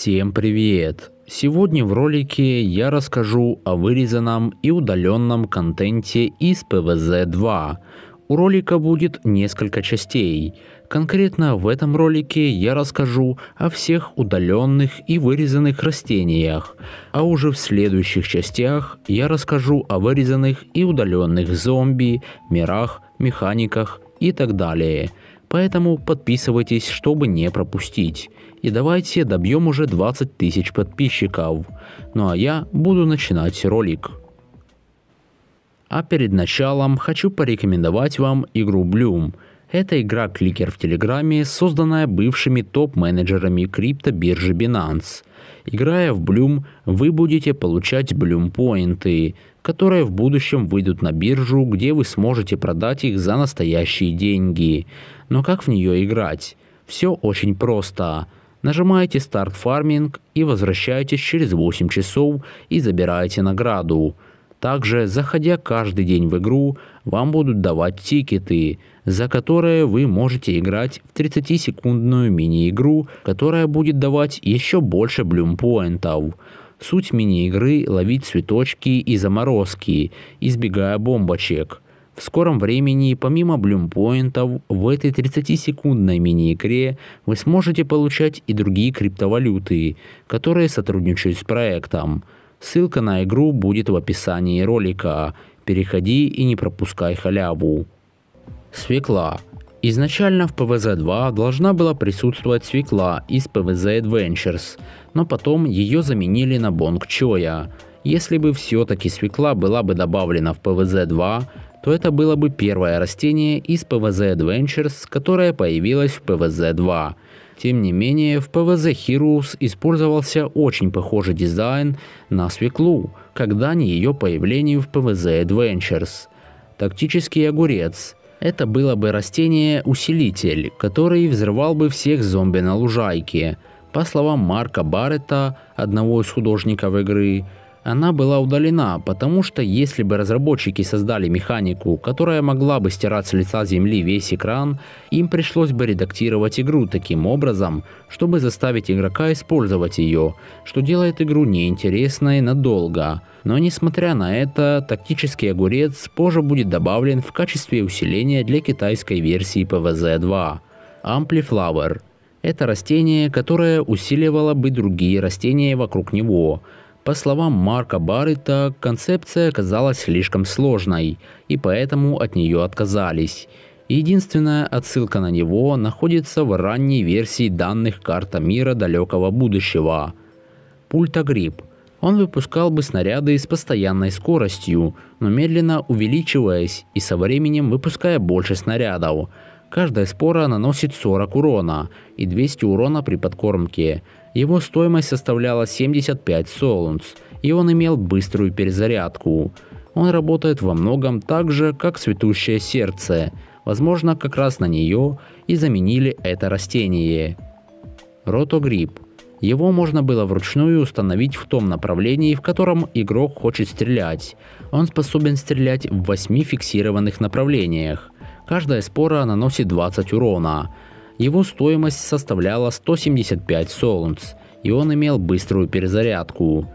Всем привет! Сегодня в ролике я расскажу о вырезанном и удаленном контенте из PvZ2. У ролика будет несколько частей. Конкретно в этом ролике я расскажу о всех удаленных и вырезанных растениях, а уже в следующих частях я расскажу о вырезанных и удаленных зомби, мирах, механиках и так далее. Поэтому подписывайтесь, чтобы не пропустить и давайте добьем уже 20 тысяч подписчиков. Ну а я буду начинать ролик. А перед началом хочу порекомендовать вам игру Bloom. Это игра-кликер в Телеграме, созданная бывшими топ-менеджерами криптобиржи Binance. Играя в Bloom, вы будете получать Bloom поинты, которые в будущем выйдут на биржу, где вы сможете продать их за настоящие деньги. Но как в нее играть? Все очень просто. Нажимаете старт фарминг и возвращаетесь через 8 часов и забираете награду. Также, заходя каждый день в игру, вам будут давать тикеты, за которые вы можете играть в 30-секундную мини-игру, которая будет давать еще больше блюмпоинтов. Суть мини-игры – ловить цветочки и заморозки, избегая бомбочек – в скором времени, помимо блюмпоинтов, в этой 30-секундной мини-игре вы сможете получать и другие криптовалюты, которые сотрудничают с проектом. Ссылка на игру будет в описании ролика. Переходи и не пропускай халяву. Свекла. Изначально в ПВЗ-2 должна была присутствовать свекла из ПВЗ Adventures, но потом ее заменили на Бонг Чоя. Если бы все-таки свекла была бы добавлена в ПВЗ-2, то это было бы первое растение из PvZ Adventures, которое появилось в PvZ 2. Тем не менее, в PvZ Heroes использовался очень похожий дизайн на свеклу, когда не ее появлению в PvZ Adventures. Тактический огурец. Это было бы растение-усилитель, который взрывал бы всех зомби на лужайке. По словам Марка Баррета, одного из художников игры, она была удалена, потому что если бы разработчики создали механику, которая могла бы стирать с лица земли весь экран, им пришлось бы редактировать игру таким образом, чтобы заставить игрока использовать ее, что делает игру неинтересной надолго. Но несмотря на это, тактический огурец позже будет добавлен в качестве усиления для китайской версии PvZ 2. Ampliflower – это растение, которое усиливало бы другие растения вокруг него – по словам Марка Баррета, концепция оказалась слишком сложной, и поэтому от нее отказались. Единственная отсылка на него находится в ранней версии данных карта мира далекого будущего. Пультогрипп. Он выпускал бы снаряды с постоянной скоростью, но медленно увеличиваясь и со временем выпуская больше снарядов. Каждая спора наносит 40 урона и 200 урона при подкормке. Его стоимость составляла 75 солунц, и он имел быструю перезарядку. Он работает во многом так же, как цветущее сердце. Возможно, как раз на нее и заменили это растение. Ротогрипп. Его можно было вручную установить в том направлении, в котором игрок хочет стрелять. Он способен стрелять в 8 фиксированных направлениях. Каждая спора наносит 20 урона. Его стоимость составляла 175 солнц, и он имел быструю перезарядку.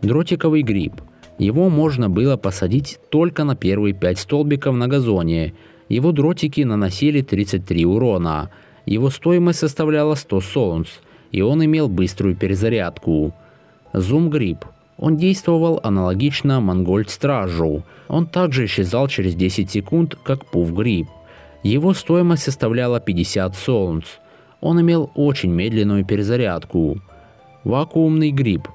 Дротиковый гриб. Его можно было посадить только на первые 5 столбиков на газоне. Его дротики наносили 33 урона. Его стоимость составляла 100 солнц, и он имел быструю перезарядку. Зум-гриб. Он действовал аналогично Монгольд Стражу. Он также исчезал через 10 секунд, как Пуф-гриб. Его стоимость составляла 50 солнц. Он имел очень медленную перезарядку. Вакуумный гриб.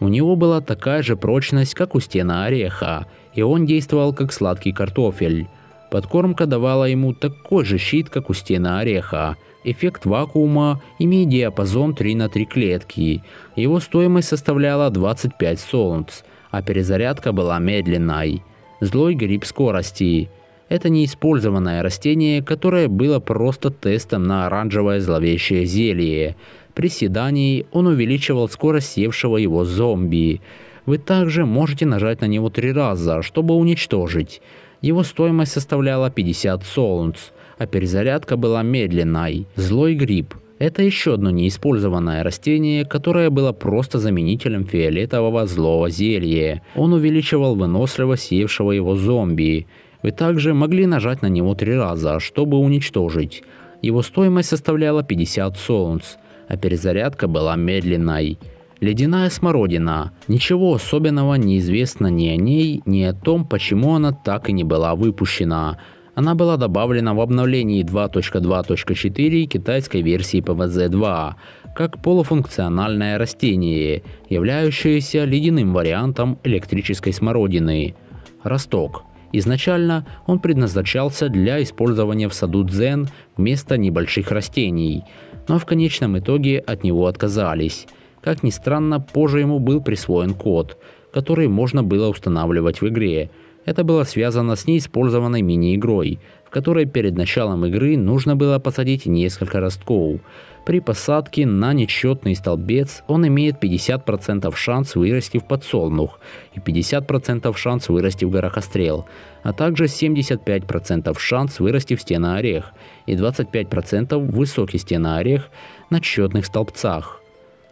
У него была такая же прочность, как у стена ореха, и он действовал как сладкий картофель. Подкормка давала ему такой же щит, как у стена ореха. Эффект вакуума имеет диапазон 3 на 3 клетки. Его стоимость составляла 25 солнц, а перезарядка была медленной. Злой гриб скорости. Это неиспользованное растение, которое было просто тестом на оранжевое зловещее зелье. При седании он увеличивал скорость севшего его зомби. Вы также можете нажать на него три раза, чтобы уничтожить. Его стоимость составляла 50 солнц, а перезарядка была медленной. Злой гриб. Это еще одно неиспользованное растение, которое было просто заменителем фиолетового злого зелья. Он увеличивал выносливость севшего его зомби. Вы также могли нажать на него три раза, чтобы уничтожить. Его стоимость составляла 50 солнц, а перезарядка была медленной. Ледяная смородина. Ничего особенного не известно ни о ней, ни о том, почему она так и не была выпущена. Она была добавлена в обновлении 2.2.4 китайской версии ПВЗ-2, как полуфункциональное растение, являющееся ледяным вариантом электрической смородины. Росток. Изначально он предназначался для использования в саду дзен вместо небольших растений, но в конечном итоге от него отказались. Как ни странно, позже ему был присвоен код, который можно было устанавливать в игре, это было связано с неиспользованной мини-игрой, в которой перед началом игры нужно было посадить несколько ростков. При посадке на нечетный столбец он имеет 50% шанс вырасти в подсолнух и 50% шанс вырасти в горохострел, а также 75% шанс вырасти в стена орех и 25% в высокий орех на четных столбцах.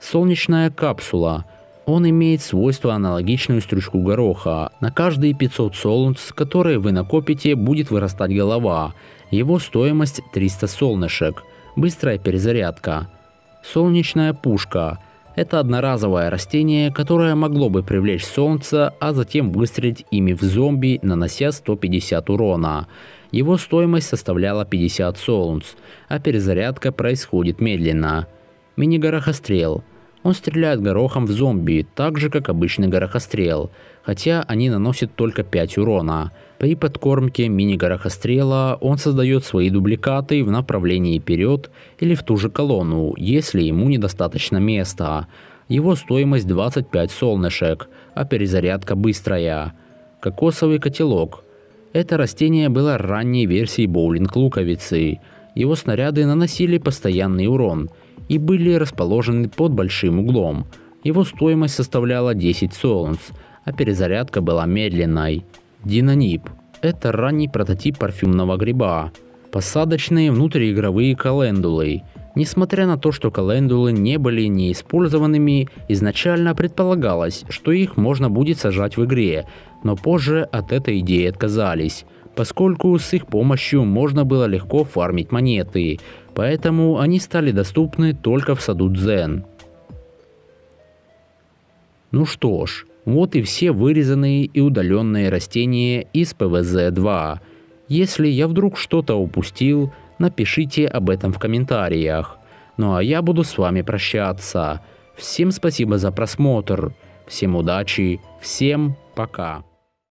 Солнечная капсула – он имеет свойство аналогичную стручку гороха. На каждые 500 солнц, которые вы накопите, будет вырастать голова. Его стоимость 300 солнышек. Быстрая перезарядка. Солнечная пушка. Это одноразовое растение, которое могло бы привлечь солнце, а затем выстрелить ими в зомби, нанося 150 урона. Его стоимость составляла 50 солнц, а перезарядка происходит медленно. Мини-горохострел – он стреляет горохом в зомби, так же как обычный горохострел, хотя они наносят только 5 урона. При подкормке мини-горохострела он создает свои дубликаты в направлении вперед или в ту же колонну, если ему недостаточно места. Его стоимость 25 солнышек, а перезарядка быстрая. Кокосовый котелок. Это растение было ранней версией боулинг-луковицы. Его снаряды наносили постоянный урон – и были расположены под большим углом. Его стоимость составляла 10 солнц, а перезарядка была медленной. Динонип это ранний прототип парфюмного гриба. Посадочные внутриигровые календулы. Несмотря на то, что календулы не были неиспользованными, изначально предполагалось, что их можно будет сажать в игре, но позже от этой идеи отказались, поскольку с их помощью можно было легко фармить монеты, поэтому они стали доступны только в саду Дзен. Ну что ж, вот и все вырезанные и удаленные растения из ПВЗ-2. Если я вдруг что-то упустил, напишите об этом в комментариях. Ну а я буду с вами прощаться. Всем спасибо за просмотр, всем удачи, всем пока.